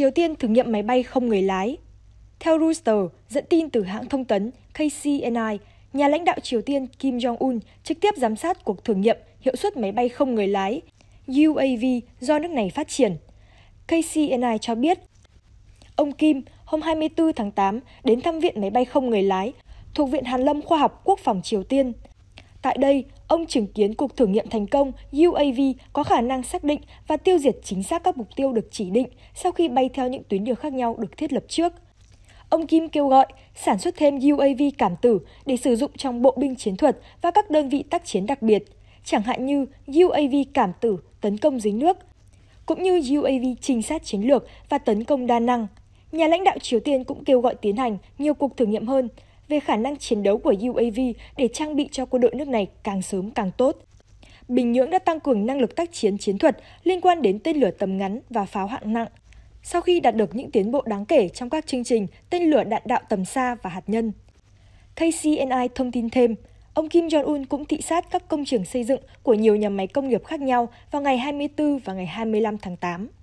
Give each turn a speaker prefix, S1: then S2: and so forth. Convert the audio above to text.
S1: Triều Tiên thử nghiệm máy bay không người lái. Theo Reuters, dẫn tin từ hãng thông tấn KCNI, nhà lãnh đạo Triều Tiên Kim Jong-un trực tiếp giám sát cuộc thử nghiệm hiệu suất máy bay không người lái UAV do nước này phát triển. KCNI cho biết, ông Kim hôm 24 tháng 8 đến thăm viện máy bay không người lái thuộc Viện Hàn Lâm Khoa học Quốc phòng Triều Tiên – Tại đây, ông chứng kiến cuộc thử nghiệm thành công UAV có khả năng xác định và tiêu diệt chính xác các mục tiêu được chỉ định sau khi bay theo những tuyến đường khác nhau được thiết lập trước. Ông Kim kêu gọi sản xuất thêm UAV cảm tử để sử dụng trong bộ binh chiến thuật và các đơn vị tác chiến đặc biệt, chẳng hạn như UAV cảm tử tấn công dưới nước, cũng như UAV trinh sát chiến lược và tấn công đa năng. Nhà lãnh đạo Triều Tiên cũng kêu gọi tiến hành nhiều cuộc thử nghiệm hơn, về khả năng chiến đấu của UAV để trang bị cho quân đội nước này càng sớm càng tốt. Bình Nhưỡng đã tăng cường năng lực tác chiến chiến thuật liên quan đến tên lửa tầm ngắn và pháo hạng nặng. Sau khi đạt được những tiến bộ đáng kể trong các chương trình tên lửa đạn đạo tầm xa và hạt nhân, KCNI thông tin thêm, ông Kim Jong-un cũng thị sát các công trường xây dựng của nhiều nhà máy công nghiệp khác nhau vào ngày 24 và ngày 25 tháng 8.